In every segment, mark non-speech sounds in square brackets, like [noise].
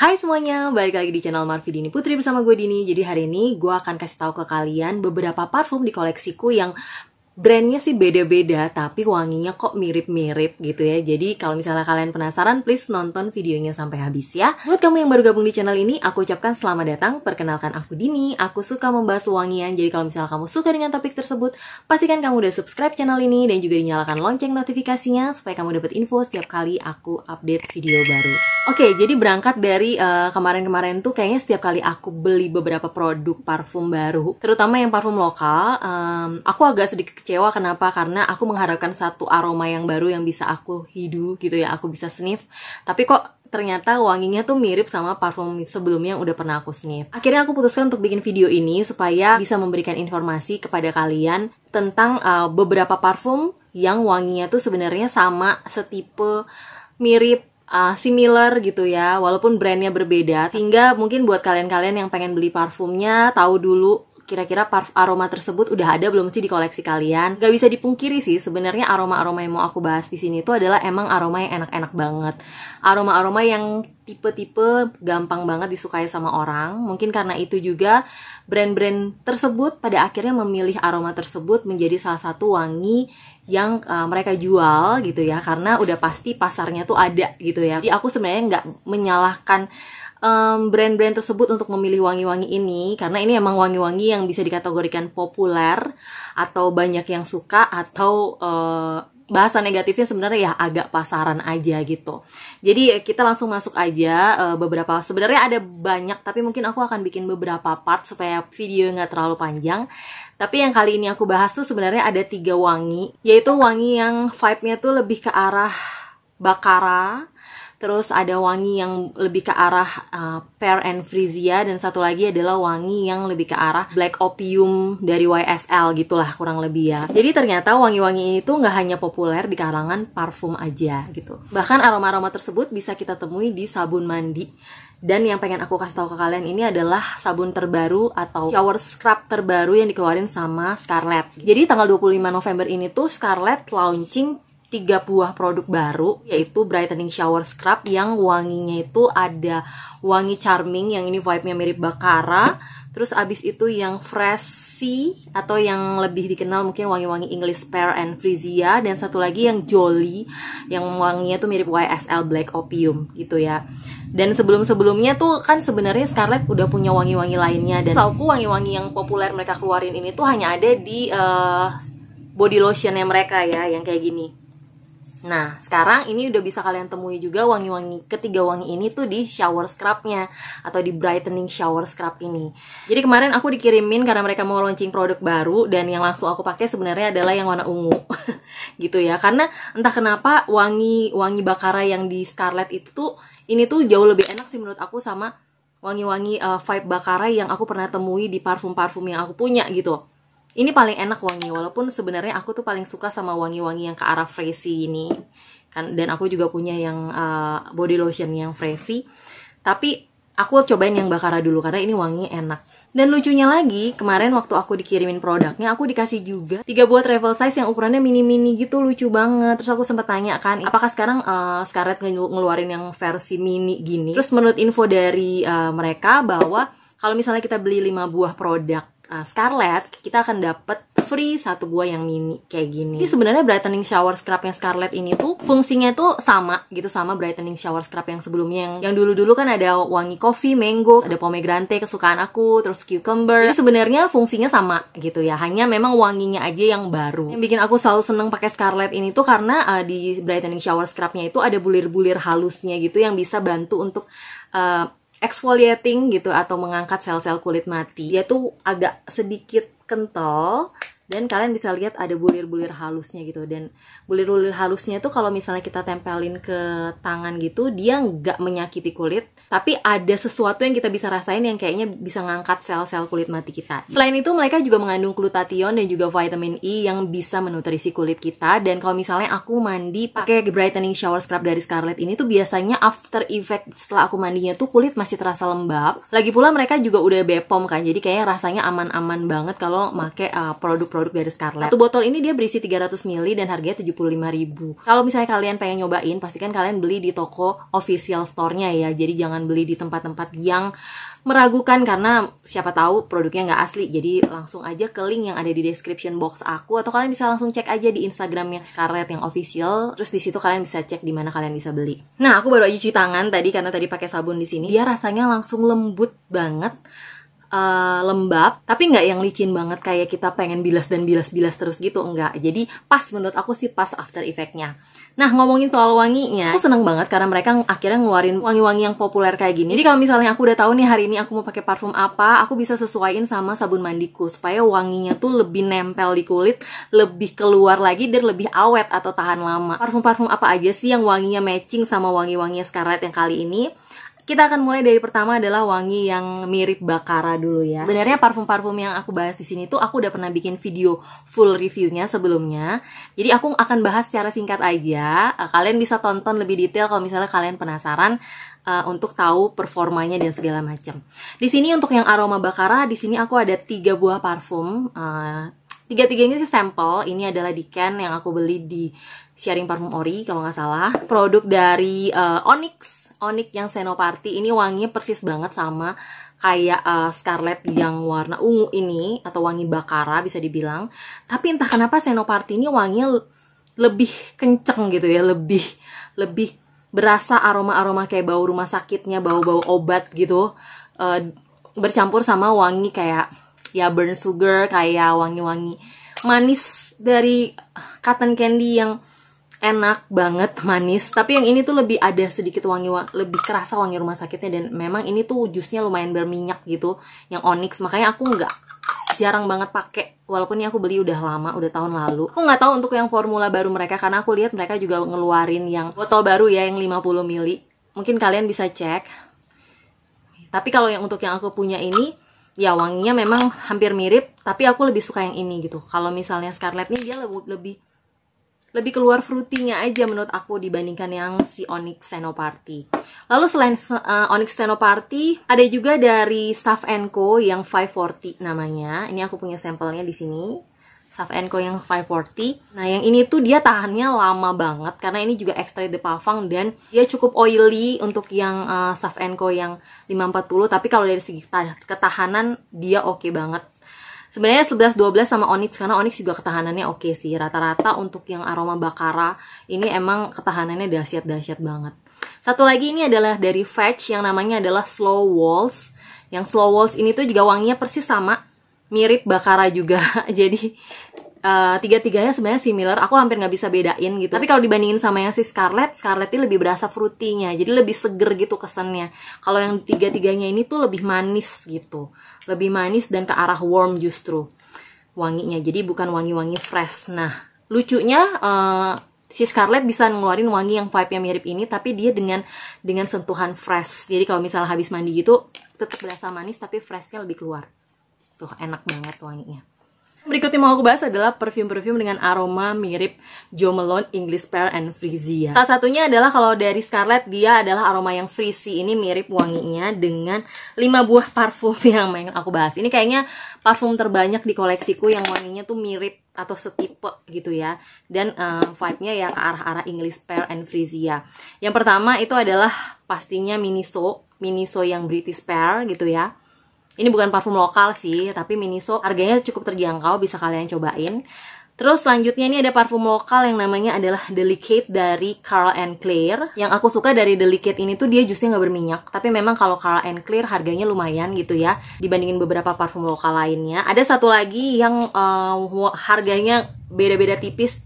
Hai semuanya, balik lagi di channel Marvi Dini Putri bersama gue Dini. Jadi hari ini gue akan kasih tahu ke kalian beberapa parfum di koleksiku yang brandnya sih beda-beda tapi wanginya kok mirip-mirip gitu ya jadi kalau misalnya kalian penasaran please nonton videonya sampai habis ya buat kamu yang baru gabung di channel ini aku ucapkan selamat datang perkenalkan aku Dini aku suka membahas wangian jadi kalau misalnya kamu suka dengan topik tersebut pastikan kamu udah subscribe channel ini dan juga dinyalakan lonceng notifikasinya supaya kamu dapat info setiap kali aku update video baru oke jadi berangkat dari eh, kemarin-kemarin uh, tuh kayaknya setiap kali aku beli beberapa produk parfum baru terutama yang parfum lokal um, aku agak sedikit kecewa kenapa? Karena aku mengharapkan satu aroma yang baru yang bisa aku hidu gitu ya, aku bisa sniff. Tapi kok ternyata wanginya tuh mirip sama parfum sebelumnya yang udah pernah aku sniff. Akhirnya aku putuskan untuk bikin video ini supaya bisa memberikan informasi kepada kalian tentang uh, beberapa parfum yang wanginya tuh sebenarnya sama, setipe, mirip uh, similar gitu ya walaupun brandnya berbeda sehingga mungkin buat kalian-kalian yang pengen beli parfumnya tahu dulu kira-kira aroma tersebut udah ada belum sih di koleksi kalian? Gak bisa dipungkiri sih, sebenarnya aroma-aroma yang mau aku bahas di sini itu adalah emang aroma yang enak-enak banget. Aroma-aroma yang tipe-tipe gampang banget disukai sama orang. Mungkin karena itu juga brand-brand tersebut pada akhirnya memilih aroma tersebut menjadi salah satu wangi yang uh, mereka jual gitu ya karena udah pasti pasarnya tuh ada gitu ya. Jadi aku sebenarnya nggak menyalahkan brand brand-brand tersebut untuk memilih wangi-wangi ini karena ini emang wangi-wangi yang bisa dikategorikan populer atau banyak yang suka atau uh, bahasa negatifnya sebenarnya ya agak pasaran aja gitu. Jadi eh, kita langsung masuk aja eh, beberapa sebenarnya ada banyak tapi mungkin aku akan bikin beberapa part supaya video nggak terlalu panjang. Tapi yang kali ini aku bahas tuh sebenarnya ada tiga wangi, yaitu wangi yang vibe-nya tuh lebih ke arah bakara, Terus ada wangi yang lebih ke arah uh, pear and Frisia dan satu lagi adalah wangi yang lebih ke arah black opium dari YSL gitulah kurang lebih ya. Jadi ternyata wangi-wangi ini tuh nggak hanya populer di kalangan parfum aja gitu. Bahkan aroma-aroma tersebut bisa kita temui di sabun mandi dan yang pengen aku kasih tahu ke kalian ini adalah sabun terbaru atau shower scrub terbaru yang dikeluarin sama Scarlett. Jadi tanggal 25 November ini tuh Scarlett launching tiga buah produk baru yaitu brightening shower scrub yang wanginya itu ada wangi charming yang ini vibe-nya mirip bakara terus abis itu yang freshy atau yang lebih dikenal mungkin wangi-wangi English pear and freesia dan satu lagi yang jolly yang wanginya tuh mirip YSL black opium gitu ya dan sebelum-sebelumnya tuh kan sebenarnya Scarlett udah punya wangi-wangi lainnya dan aku wangi-wangi yang populer mereka keluarin ini tuh hanya ada di uh, body lotionnya mereka ya yang kayak gini Nah, sekarang ini udah bisa kalian temui juga wangi-wangi ketiga wangi ini tuh di shower scrubnya atau di brightening shower scrub ini. Jadi kemarin aku dikirimin karena mereka mau launching produk baru dan yang langsung aku pakai sebenarnya adalah yang warna ungu. [laughs] gitu ya. Karena entah kenapa wangi wangi bakara yang di scarlet itu tuh ini tuh jauh lebih enak sih menurut aku sama wangi-wangi uh, vibe bakara yang aku pernah temui di parfum-parfum yang aku punya gitu. Ini paling enak wangi, walaupun sebenarnya aku tuh paling suka sama wangi-wangi yang ke arah freshy ini. Kan, dan aku juga punya yang uh, body lotion yang freshy. Tapi aku cobain yang Bakara dulu karena ini wangi enak. Dan lucunya lagi, kemarin waktu aku dikirimin produknya, aku dikasih juga tiga buah travel size yang ukurannya mini-mini gitu, lucu banget. Terus aku sempet tanya kan, apakah sekarang uh, Scarlett ngeluarin yang versi mini gini? Terus menurut info dari uh, mereka bahwa kalau misalnya kita beli 5 buah produk uh, Scarlett, kita akan dapat free satu buah yang mini kayak gini. Ini sebenarnya brightening shower scrub yang Scarlett ini tuh fungsinya tuh sama gitu sama brightening shower scrub yang sebelumnya yang yang dulu-dulu kan ada wangi coffee, mango, ada pomegranate kesukaan aku, terus cucumber. Ini sebenarnya fungsinya sama gitu ya, hanya memang wanginya aja yang baru. Yang bikin aku selalu seneng pakai Scarlet ini tuh karena uh, di brightening shower scrubnya itu ada bulir-bulir halusnya gitu yang bisa bantu untuk uh, exfoliating gitu atau mengangkat sel-sel kulit mati. Dia tuh agak sedikit kental dan kalian bisa lihat ada bulir-bulir halusnya gitu dan bulir-bulir halusnya tuh kalau misalnya kita tempelin ke tangan gitu dia nggak menyakiti kulit tapi ada sesuatu yang kita bisa rasain yang kayaknya bisa ngangkat sel-sel kulit mati kita selain itu mereka juga mengandung glutathione dan juga vitamin E yang bisa menutrisi kulit kita dan kalau misalnya aku mandi pakai brightening shower scrub dari Scarlett ini tuh biasanya after effect setelah aku mandinya tuh kulit masih terasa lembab lagi pula mereka juga udah bepom kan jadi kayaknya rasanya aman-aman banget kalau make uh, produk-produk produk dari Scarlett. Satu botol ini dia berisi 300 ml dan harganya 75 ribu. Kalau misalnya kalian pengen nyobain, pastikan kalian beli di toko official store-nya ya. Jadi jangan beli di tempat-tempat yang meragukan karena siapa tahu produknya nggak asli jadi langsung aja ke link yang ada di description box aku atau kalian bisa langsung cek aja di instagramnya Scarlett yang official terus di situ kalian bisa cek di mana kalian bisa beli nah aku baru aja cuci tangan tadi karena tadi pakai sabun di sini dia rasanya langsung lembut banget uh, lembab tapi nggak yang licin banget kayak kita pengen bilas dan bilas-bilas terus gitu enggak jadi pas menurut aku sih pas after effectnya nah ngomongin soal wanginya aku seneng banget karena mereka akhirnya ngeluarin wangi-wangi yang populer kayak gini jadi kalau misalnya aku udah tahu nih hari ini aku mau pakai parfum apa aku bisa sesuaiin sama sabun mandiku supaya wanginya tuh lebih nempel di kulit lebih keluar lagi dan lebih awet atau tahan lama parfum-parfum apa aja sih yang wanginya matching sama wangi-wanginya Scarlett yang kali ini kita akan mulai dari pertama adalah wangi yang mirip bakara dulu ya. Sebenarnya parfum-parfum yang aku bahas di sini tuh aku udah pernah bikin video full reviewnya sebelumnya. Jadi aku akan bahas secara singkat aja. Eh, kalian bisa tonton lebih detail kalau misalnya kalian penasaran uh, untuk tahu performanya dan segala macam. Di sini untuk yang aroma bakara di sini aku ada tiga buah parfum. Uh, tiga-tiganya sih sampel. Ini adalah di can yang aku beli di Sharing Parfum Ori kalau nggak salah. Produk dari uh, Onyx Onyx yang Senoparty ini wanginya persis banget sama kayak uh, Scarlet yang warna ungu ini atau wangi bakara bisa dibilang. Tapi entah kenapa Senoparty ini wanginya lebih kenceng gitu ya, lebih lebih berasa aroma-aroma kayak bau rumah sakitnya, bau-bau obat gitu. Uh, bercampur sama wangi kayak ya burn sugar, kayak wangi-wangi manis dari cotton candy yang enak banget manis tapi yang ini tuh lebih ada sedikit wangi lebih kerasa wangi rumah sakitnya dan memang ini tuh jusnya lumayan berminyak gitu yang onyx makanya aku nggak jarang banget pakai walaupun ini aku beli udah lama udah tahun lalu aku nggak tahu untuk yang formula baru mereka karena aku lihat mereka juga ngeluarin yang botol baru ya yang 50 ml mungkin kalian bisa cek tapi kalau yang untuk yang aku punya ini ya wanginya memang hampir mirip tapi aku lebih suka yang ini gitu kalau misalnya Scarlett ini dia lebih lebih keluar fruitynya aja menurut aku dibandingkan yang si Onyx Senoparty. Lalu selain uh, Onyx Senoparty, ada juga dari Saf Co yang 540 namanya. Ini aku punya sampelnya di sini. Saf Co yang 540. Nah, yang ini tuh dia tahannya lama banget karena ini juga extra de pavang dan dia cukup oily untuk yang uh, Saf Co yang 540, tapi kalau dari segi ketahanan dia oke okay banget sebenarnya 11 12 sama onyx karena onyx juga ketahanannya oke okay sih rata-rata untuk yang aroma bakara ini emang ketahanannya dahsyat-dahsyat banget satu lagi ini adalah dari Fetch yang namanya adalah Slow Walls yang Slow Walls ini tuh juga wanginya persis sama mirip bakara juga [laughs] jadi Uh, tiga-tiganya sebenarnya similar aku hampir nggak bisa bedain gitu tapi kalau dibandingin sama yang si Scarlett Scarlett ini lebih berasa fruity-nya, jadi lebih seger gitu kesannya kalau yang tiga-tiganya ini tuh lebih manis gitu lebih manis dan ke arah warm justru wanginya jadi bukan wangi-wangi fresh nah lucunya uh, si Scarlett bisa ngeluarin wangi yang vibe-nya mirip ini tapi dia dengan dengan sentuhan fresh jadi kalau misalnya habis mandi gitu tetap berasa manis tapi freshnya lebih keluar tuh enak banget wanginya berikutnya mau aku bahas adalah perfume-perfume dengan aroma mirip Jo Malone, English Pear, and Frisia. Salah satunya adalah kalau dari Scarlett, dia adalah aroma yang Frisi ini mirip wanginya dengan 5 buah parfum [laughs] yang main aku bahas. Ini kayaknya parfum terbanyak di koleksiku yang wanginya tuh mirip atau setipe gitu ya dan uh, vibe-nya ya ke arah-arah English Pear and Frisia. Yang pertama itu adalah pastinya Miniso, Miniso yang British Pear gitu ya. Ini bukan parfum lokal sih, tapi Miniso harganya cukup terjangkau, bisa kalian cobain. Terus selanjutnya ini ada parfum lokal yang namanya adalah Delicate dari Carl and Clear. Yang aku suka dari Delicate ini tuh dia justru nggak berminyak. Tapi memang kalau Carl and Clear harganya lumayan gitu ya dibandingin beberapa parfum lokal lainnya. Ada satu lagi yang uh, harganya beda-beda tipis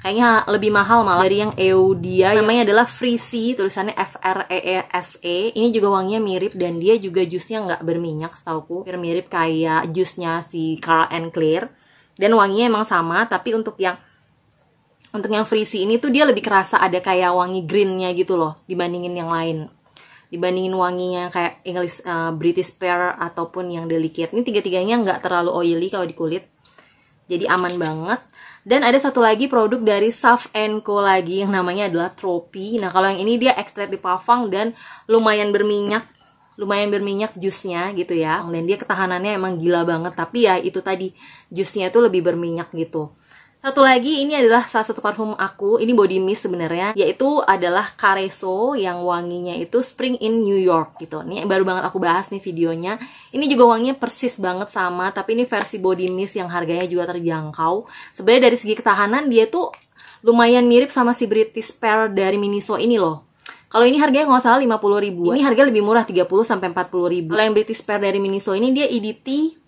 kayaknya lebih mahal malah dari yang Eudia namanya adalah Frisi tulisannya F R E E S E ini juga wanginya mirip dan dia juga jusnya nggak berminyak setauku mirip kayak jusnya si Carl and Clear dan wanginya emang sama tapi untuk yang untuk yang Frisi ini tuh dia lebih kerasa ada kayak wangi greennya gitu loh dibandingin yang lain dibandingin wanginya kayak English uh, British Pear ataupun yang delicate ini tiga-tiganya nggak terlalu oily kalau di kulit jadi aman banget dan ada satu lagi produk dari Saf Co lagi yang namanya adalah Tropi. Nah, kalau yang ini dia ekstrak di Pavang dan lumayan berminyak lumayan berminyak jusnya gitu ya dan dia ketahanannya emang gila banget tapi ya itu tadi jusnya itu lebih berminyak gitu satu lagi ini adalah salah satu parfum aku, ini body mist sebenarnya, yaitu adalah Careso yang wanginya itu Spring in New York gitu. Ini baru banget aku bahas nih videonya. Ini juga wanginya persis banget sama, tapi ini versi body mist yang harganya juga terjangkau. Sebenarnya dari segi ketahanan dia tuh lumayan mirip sama si British Pearl dari Miniso ini loh. Kalau ini harganya nggak salah 50 ribu. Ini harganya lebih murah 30 sampai 40 ribu. Kalau yang British Pear dari Miniso ini dia EDT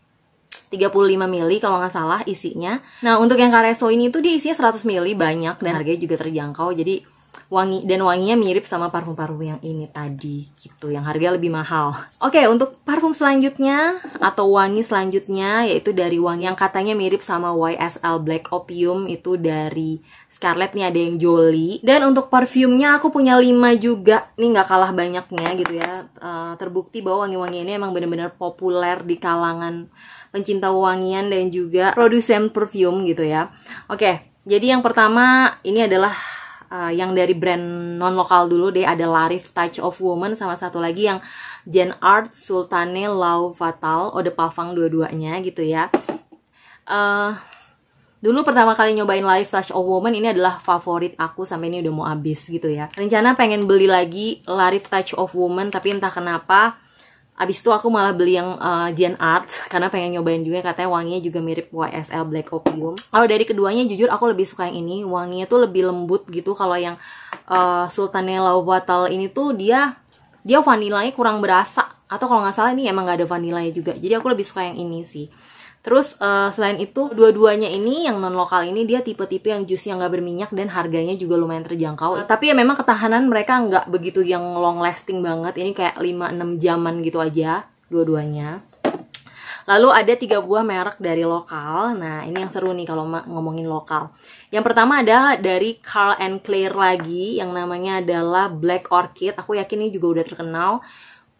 35 mili kalau nggak salah isinya. Nah, untuk yang Kareso ini tuh dia isinya 100 mili banyak dan harganya juga terjangkau. Jadi wangi dan wanginya mirip sama parfum-parfum yang ini tadi gitu yang harga lebih mahal. Oke, untuk parfum selanjutnya atau wangi selanjutnya yaitu dari wangi yang katanya mirip sama YSL Black Opium itu dari Scarlett nih ada yang Jolie dan untuk parfumnya aku punya 5 juga. Nih nggak kalah banyaknya gitu ya. Eh, terbukti bahwa wangi-wangi ini emang bener-bener populer di kalangan pencinta wangian dan juga produsen perfume gitu ya. Oke, jadi yang pertama ini adalah uh, yang dari brand non lokal dulu deh ada Larif Touch of Woman sama satu lagi yang Jen Art Sultane Lau Fatal Ode Pavang dua-duanya gitu ya. Uh, Dulu pertama kali nyobain Life Touch of Woman ini adalah favorit aku sampai ini udah mau habis gitu ya. Rencana pengen beli lagi Life Touch of Woman tapi entah kenapa Abis itu aku malah beli yang uh, Gen Arts karena pengen nyobain juga katanya wanginya juga mirip YSL Black Opium. Kalau dari keduanya jujur aku lebih suka yang ini. Wanginya tuh lebih lembut gitu. Kalau yang uh, eh, Sultanella Vatal ini tuh dia dia vanilanya kurang berasa atau kalau nggak salah ini emang nggak ada vanilanya juga. Jadi aku lebih suka yang ini sih. Terus uh, selain itu dua-duanya ini yang non lokal ini dia tipe-tipe yang jus yang nggak berminyak dan harganya juga lumayan terjangkau. Iya. Tapi ya memang ketahanan mereka nggak begitu yang long lasting banget. Ini kayak 5-6 jaman gitu aja dua-duanya. Lalu ada tiga buah merek dari lokal. Nah ini yang seru nih kalau ngomongin lokal. Yang pertama ada dari Carl and Claire lagi yang namanya adalah Black Orchid. Aku yakin ini juga udah terkenal.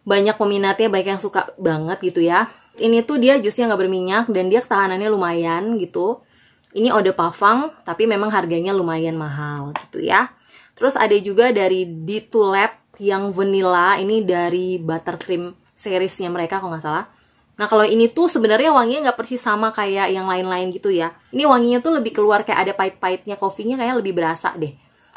Banyak peminatnya, banyak yang suka banget gitu ya ini tuh dia jusnya nggak berminyak dan dia ketahanannya lumayan gitu. Ini ode pavang tapi memang harganya lumayan mahal gitu ya. Terus ada juga dari d 2 yang vanilla ini dari buttercream seriesnya mereka kalau nggak salah. Nah kalau ini tuh sebenarnya wanginya nggak persis sama kayak yang lain-lain gitu ya. Ini wanginya tuh lebih keluar kayak ada pahit-pahitnya, kopinya kayak lebih berasa deh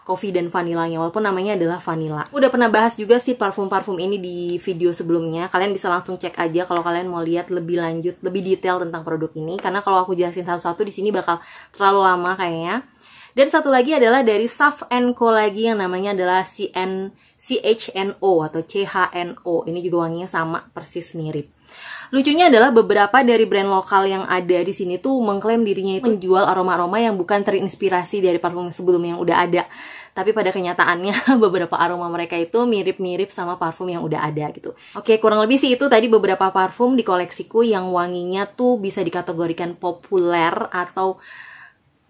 coffee dan vanilanya walaupun namanya adalah vanilla. Udah pernah bahas juga sih parfum-parfum ini di video sebelumnya. Kalian bisa langsung cek aja kalau kalian mau lihat lebih lanjut, lebih detail tentang produk ini karena kalau aku jelasin satu-satu di sini bakal terlalu lama kayaknya. Dan satu lagi adalah dari Saf Co lagi yang namanya adalah CN CHNO atau CHNO. Ini juga wanginya sama persis mirip. Lucunya adalah beberapa dari brand lokal yang ada di sini tuh mengklaim dirinya itu menjual aroma-aroma yang bukan terinspirasi dari parfum sebelum yang udah ada. Tapi pada kenyataannya [laughs] beberapa aroma mereka itu mirip-mirip sama parfum yang udah ada gitu. Oke, kurang lebih sih itu tadi beberapa parfum di koleksiku yang wanginya tuh bisa dikategorikan populer atau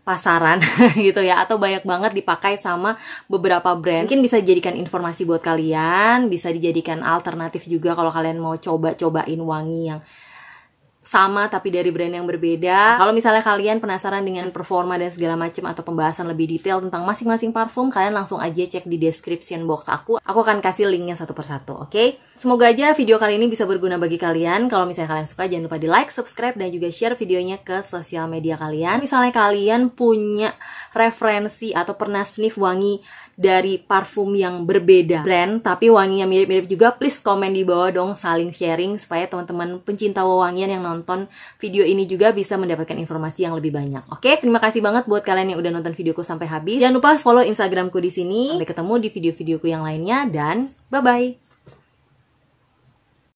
pasaran [laughs] gitu ya atau banyak banget dipakai sama beberapa brand mungkin bisa dijadikan informasi buat kalian bisa dijadikan alternatif juga kalau kalian mau coba-cobain wangi yang sama tapi dari brand yang berbeda. Kalau misalnya kalian penasaran dengan performa dan segala macam atau pembahasan lebih detail tentang masing-masing parfum, kalian langsung aja cek di description box aku. Aku akan kasih linknya satu persatu, oke? Okay? Semoga aja video kali ini bisa berguna bagi kalian. Kalau misalnya kalian suka, jangan lupa di like, subscribe, dan juga share videonya ke sosial media kalian. Misalnya kalian punya referensi atau pernah sniff wangi dari parfum yang berbeda brand tapi wanginya mirip-mirip juga please komen di bawah dong saling sharing supaya teman-teman pencinta wewangian yang nonton video ini juga bisa mendapatkan informasi yang lebih banyak. Oke, okay? terima kasih banget buat kalian yang udah nonton videoku sampai habis. Jangan lupa follow Instagramku di sini. Sampai ketemu di video-videoku yang lainnya dan bye bye.